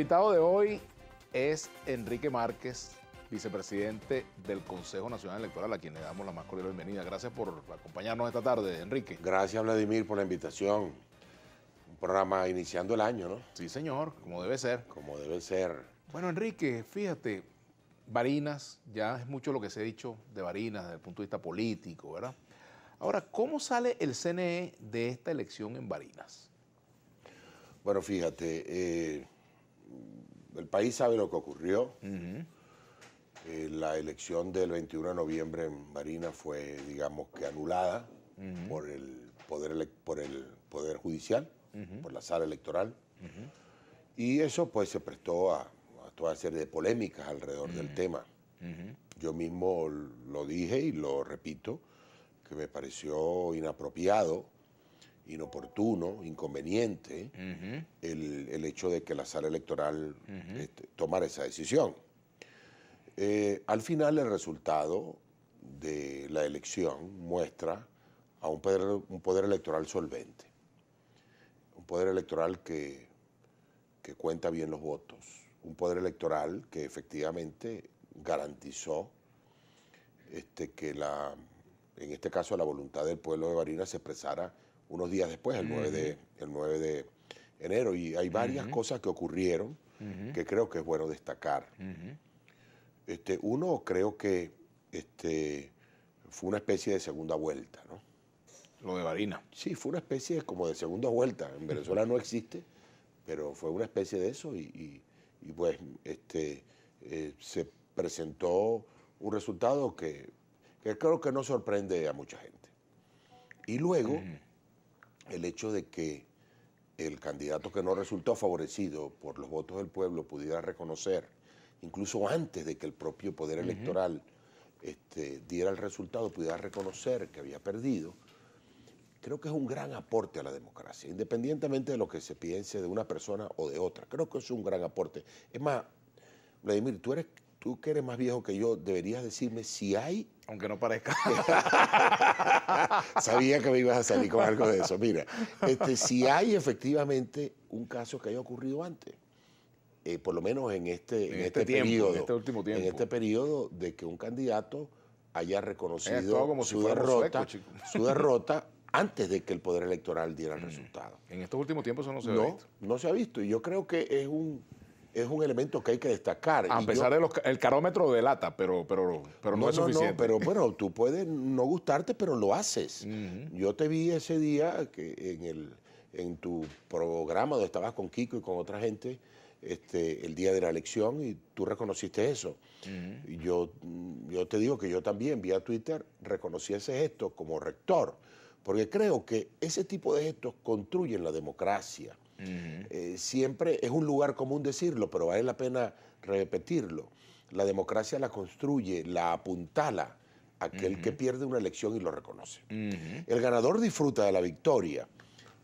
invitado de hoy es Enrique Márquez, vicepresidente del Consejo Nacional Electoral, a quien le damos la más cordial bienvenida. Gracias por acompañarnos esta tarde, Enrique. Gracias, Vladimir, por la invitación. Un programa iniciando el año, ¿no? Sí, señor, como debe ser. Como debe ser. Bueno, Enrique, fíjate, Varinas, ya es mucho lo que se ha dicho de Varinas desde el punto de vista político, ¿verdad? Ahora, ¿cómo sale el CNE de esta elección en Varinas? Bueno, fíjate, eh, el país sabe lo que ocurrió. Eh, la elección del 21 de noviembre en Marina fue, digamos que, anulada por, el poder por el Poder Judicial, por la sala electoral. Y eso pues se prestó a, a, toda serie de polémicas alrededor del tema. Yo mismo lo dije y lo repito, que me pareció inapropiado inoportuno, inconveniente, el, hecho de que la sala electoral este, tomara esa decisión. Eh, al final el resultado de la elección muestra a un poder, un poder electoral solvente, un poder electoral que, que cuenta bien los votos, un poder electoral que efectivamente garantizó este, que la, en este caso la voluntad del pueblo de Barinas se expresara unos días después, el 9 de, el 9 de enero. Y hay varias cosas que ocurrieron que creo que es bueno destacar. Este, uno, creo que este, fue una especie de segunda vuelta, ¿no? Lo de Varina. Sí, fue una especie como de segunda vuelta. En Venezuela no existe, pero fue una especie de eso y, pues este, eh, se presentó un resultado que, que, creo que no sorprende a mucha gente. Y luego, el hecho de que el candidato que no resultó favorecido por los votos del pueblo pudiera reconocer, incluso antes de que el propio Poder Electoral este, diera el resultado, pudiera reconocer que había perdido, creo que es un gran aporte a la democracia, independientemente de lo que se piense de una persona o de otra. Creo que es un gran aporte. Es más, Vladimir, tú eres tú que eres más viejo que yo, deberías decirme si hay. Aunque no parezca. Sabía que me ibas a salir con algo de eso. Mira, este, si hay efectivamente un caso que haya ocurrido antes, eh, por lo menos en este, este, este periodo. En este último tiempo. En este periodo de que un candidato haya reconocido su, derrota, su derrota antes de que el Poder Electoral diera el mm. resultado. En estos últimos tiempos eso no se ha visto. No se ha visto. Y yo creo que es un es un elemento que hay que destacar. A pesar del de carómetro de pero, pero, pero no, es suficiente. No, pero bueno, tú puedes no gustarte, pero lo haces. Yo te vi ese día que en, el, en tu programa donde estabas con Kiko y con otra gente, este, el día de la elección, y tú reconociste eso. yo, mm, yo te digo que yo también, vía Twitter, reconocí ese gesto como rector, porque creo que ese tipo de gestos construyen la democracia eh, siempre es un lugar común decirlo, pero vale la pena repetirlo. La democracia la construye, la apuntala aquel que pierde una elección y lo reconoce. El ganador disfruta de la victoria,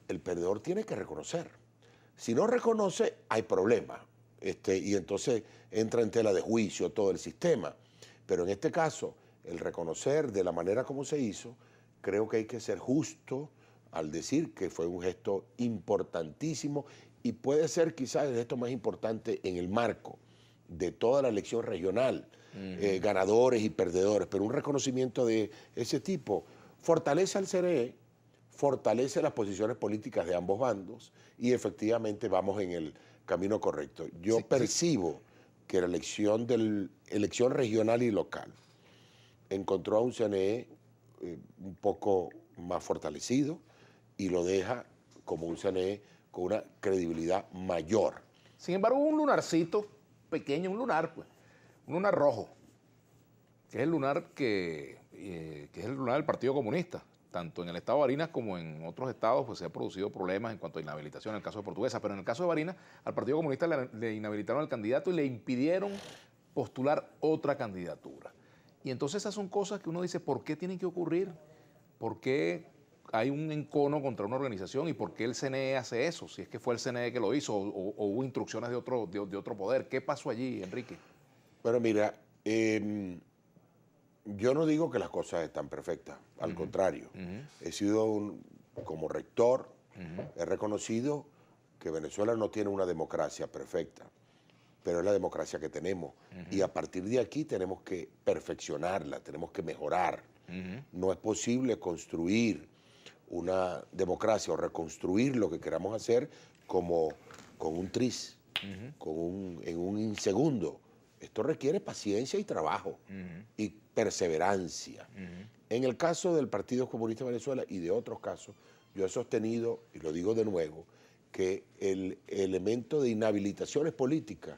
el perdedor tiene que reconocer. Si no reconoce, hay problema. Este, y entonces entra en tela de juicio todo el sistema. Pero en este caso, el reconocer de la manera como se hizo, creo que hay que ser justo, al decir que fue un gesto importantísimo y puede ser quizás el gesto más importante en el marco de toda la elección regional, eh, ganadores y perdedores, pero un reconocimiento de ese tipo fortalece al CNE, fortalece las posiciones políticas de ambos bandos y efectivamente vamos en el camino correcto. Yo percibo que la elección, del, elección regional y local encontró a un CNE eh, un poco más fortalecido, y lo deja como un CNE con una credibilidad mayor. Sin embargo, un lunarcito pequeño, un lunar, pues, un lunar rojo, que es el lunar eh, que, es el lunar del Partido Comunista. Tanto en el estado de Barinas como en otros estados pues, se han producido problemas en cuanto a inhabilitación, en el caso de Portuguesa, pero en el caso de Barinas, al Partido Comunista le, le inhabilitaron al candidato y le impidieron postular otra candidatura. Y entonces esas son cosas que uno dice, ¿por qué tienen que ocurrir? ¿Por qué hay un encono contra una organización y por qué el CNE hace eso, si es que fue el CNE que lo hizo o, hubo instrucciones de otro, de, otro poder. ¿Qué pasó allí, Enrique? Bueno, mira, em, yo no digo que las cosas están perfectas, al contrario. He sido como rector, he reconocido que Venezuela no tiene una democracia perfecta, pero es la democracia que tenemos. Y a partir de aquí tenemos que perfeccionarla, tenemos que mejorar. No es posible construir una democracia o reconstruir lo que queramos hacer como con un tris, con en un segundo. Esto requiere paciencia y trabajo y perseverancia. En el caso del Partido Comunista de Venezuela y de otros casos, yo he sostenido, y lo digo de nuevo, que el elemento de inhabilitaciones políticas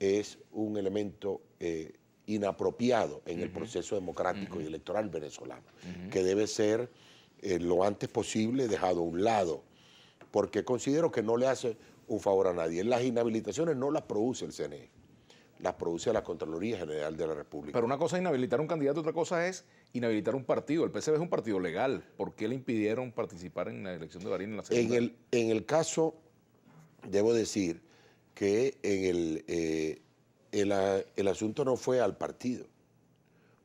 es un elemento eh, inapropiado en el proceso democrático y electoral venezolano, que debe ser eh, lo antes posible dejado a un lado, porque considero que no le hace un favor a nadie. Las inhabilitaciones no las produce el CNE, las produce la Contraloría General de la República. Pero una cosa es inhabilitar a un candidato, otra cosa es inhabilitar un partido. El PCB es un partido legal. ¿Por qué le impidieron participar en la elección de Barín en la segunda? En el, caso, debo decir que eh, eh, el, asunto no fue al partido,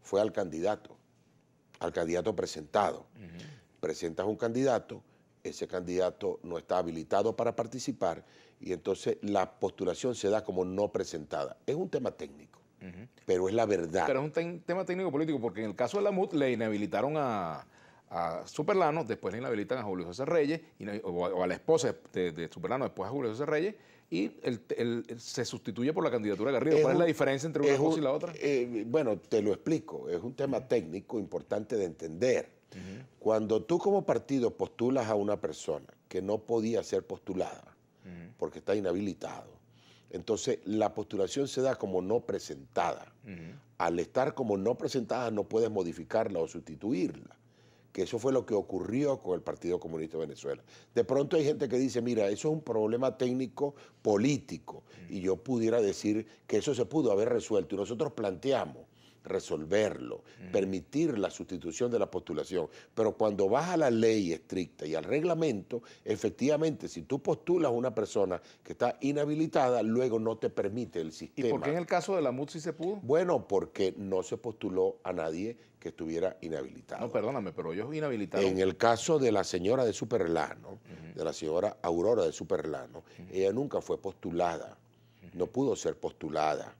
fue al candidato, al candidato presentado presentas un candidato, ese candidato no está habilitado para participar y entonces la postulación se da como no presentada. Es un tema técnico, pero es la verdad. Pero es un tema técnico político, porque en el caso de la MUT le inhabilitaron a, Superlano, después le inhabilitan a Julio José Reyes, y, o, a la esposa de, Superlano, después a Julio José Reyes, y se sustituye por la candidatura de Garrido. ¿Cuál es la diferencia entre una cosa y la otra? Eh, bueno, te lo explico. Es un tema técnico importante de entender cuando tú como partido postulas a una persona que no podía ser postulada porque está inhabilitado, entonces la postulación se da como no presentada. Al estar como no presentada no puedes modificarla o sustituirla que eso fue lo que ocurrió con el Partido Comunista de Venezuela. De pronto hay gente que dice, mira, eso es un problema técnico político, y yo pudiera decir que eso se pudo haber resuelto. Y nosotros planteamos resolverlo, mm. permitir la sustitución de la postulación. Pero cuando vas a la ley estricta y al reglamento, efectivamente, si tú postulas a una persona que está inhabilitada, luego no te permite el sistema. ¿Y por qué en el caso de la MUT se pudo? Bueno, porque no se postuló a nadie que estuviera inhabilitado. No, perdóname, pero ellos inhabilitado En el caso de la señora de Superlano, de la señora Aurora de Superlano, ella nunca fue postulada, no pudo ser postulada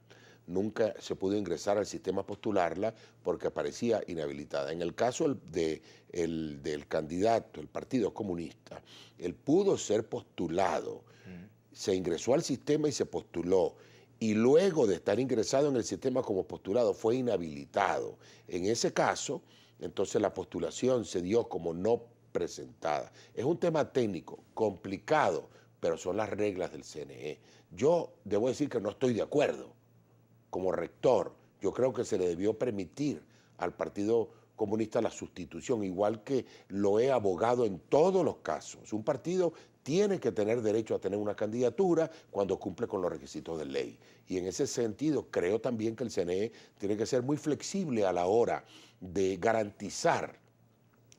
nunca se pudo ingresar al sistema a postularla porque aparecía inhabilitada. En el caso del candidato, el Partido Comunista, él pudo ser postulado, mm. se ingresó al sistema y se postuló y luego de estar ingresado en el sistema como postulado fue inhabilitado. En ese caso, entonces la postulación se dio como no presentada. Es un tema técnico, complicado, pero son las reglas del CNE. Yo debo decir que no estoy de acuerdo como rector, yo creo que se le debió permitir al Partido Comunista la sustitución, igual que lo he abogado en todos los casos. Un partido tiene que tener derecho a tener una candidatura cuando cumple con los requisitos de ley. Y en ese sentido, creo también que el CNE tiene que ser muy flexible a la hora de garantizar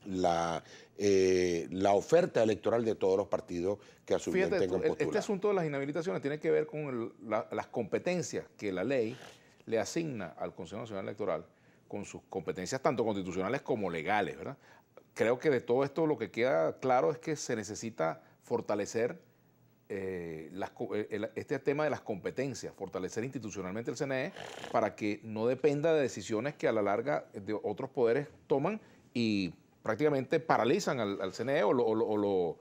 la, eh, la oferta electoral de todos los partidos que a su tengan Este asunto de las inhabilitaciones tiene que ver con las competencias que la ley le asigna al Consejo Nacional Electoral con sus competencias tanto constitucionales como legales, ¿verdad? Creo que de todo esto lo que queda claro es que se necesita fortalecer eh, eh, este tema de las competencias, fortalecer institucionalmente el CNE para que no dependa de decisiones que a la larga de otros poderes toman y prácticamente paralizan al, CNE o, lo,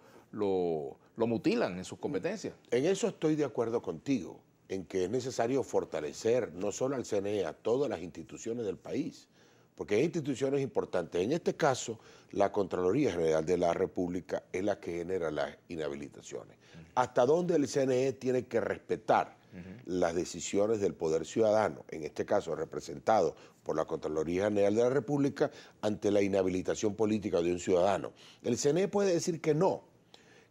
mutilan en sus competencias. Mm. En eso estoy de acuerdo contigo, en que es necesario fortalecer no solo al CNE, a todas las instituciones del país, porque hay instituciones importantes. En este caso, la Contraloría General de la República es la que genera las inhabilitaciones. ¿Hasta dónde el CNE tiene que respetar? las decisiones del Poder Ciudadano, en este caso representado por la Contraloría General de la República, ante la inhabilitación política de un ciudadano. El CNE puede decir que no,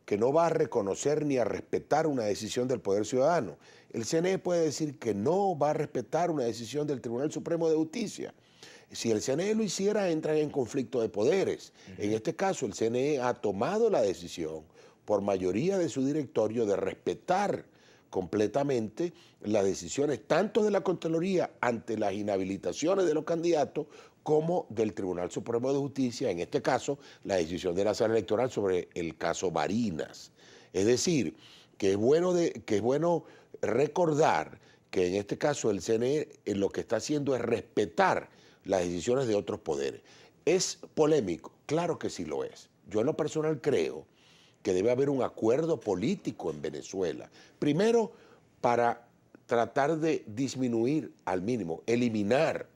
que no va a reconocer ni a respetar una decisión del Poder Ciudadano. El CNE puede decir que no va a respetar una decisión del Tribunal Supremo de Justicia. Si el CNE lo hiciera, entra en conflicto de poderes. En este caso, el CNE ha tomado la decisión por mayoría de su directorio de respetar completamente las decisiones tanto de la Contraloría ante las inhabilitaciones de los candidatos como del Tribunal Supremo de Justicia, en este caso la decisión de la sala electoral sobre el caso Marinas Es decir, que es bueno, que es bueno recordar que en este caso el CNE lo que está haciendo es respetar las decisiones de otros poderes. ¿Es polémico? Claro que sí lo es. Yo en lo personal creo que debe haber un acuerdo político en Venezuela. Primero, para tratar de disminuir al mínimo, eliminar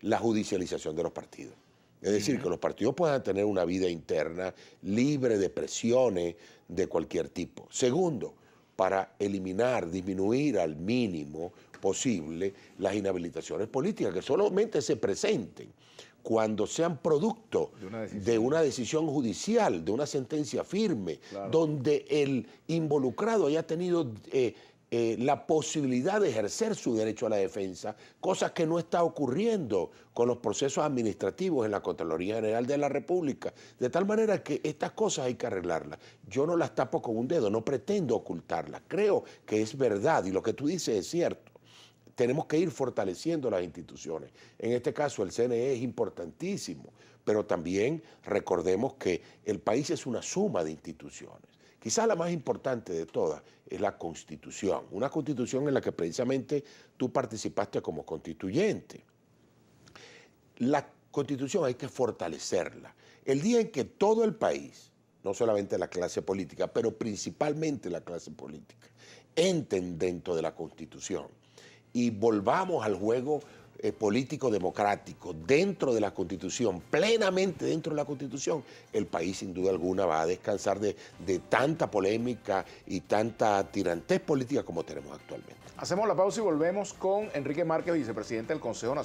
la judicialización de los partidos. Es decir, que los partidos puedan tener una vida interna libre de presiones de cualquier tipo. Segundo, para eliminar, disminuir al mínimo posible las inhabilitaciones políticas, que solamente se presenten cuando sean producto de una decisión, judicial, de una sentencia firme, donde el involucrado haya tenido eh, eh, la posibilidad de ejercer su derecho a la defensa, cosas que no está ocurriendo con los procesos administrativos en la Contraloría General de la República. De tal manera que estas cosas hay que arreglarlas. Yo no las tapo con un dedo, no pretendo ocultarlas. Creo que es verdad y lo que tú dices es cierto tenemos que ir fortaleciendo las instituciones. En este caso, el CNE es importantísimo, pero también recordemos que el país es una suma de instituciones. Quizás la más importante de todas es la constitución, una constitución en la que precisamente tú participaste como constituyente. La constitución hay que fortalecerla. El día en que todo el país, no solamente la clase política, pero principalmente la clase política, entren dentro de la constitución y volvamos al juego eh, político democrático dentro de la Constitución, plenamente dentro de la Constitución, el país sin duda alguna va a descansar de, de tanta polémica y tanta tirantez política como tenemos actualmente. Hacemos la pausa y volvemos con Enrique Márquez, vicepresidente del Consejo Nacional.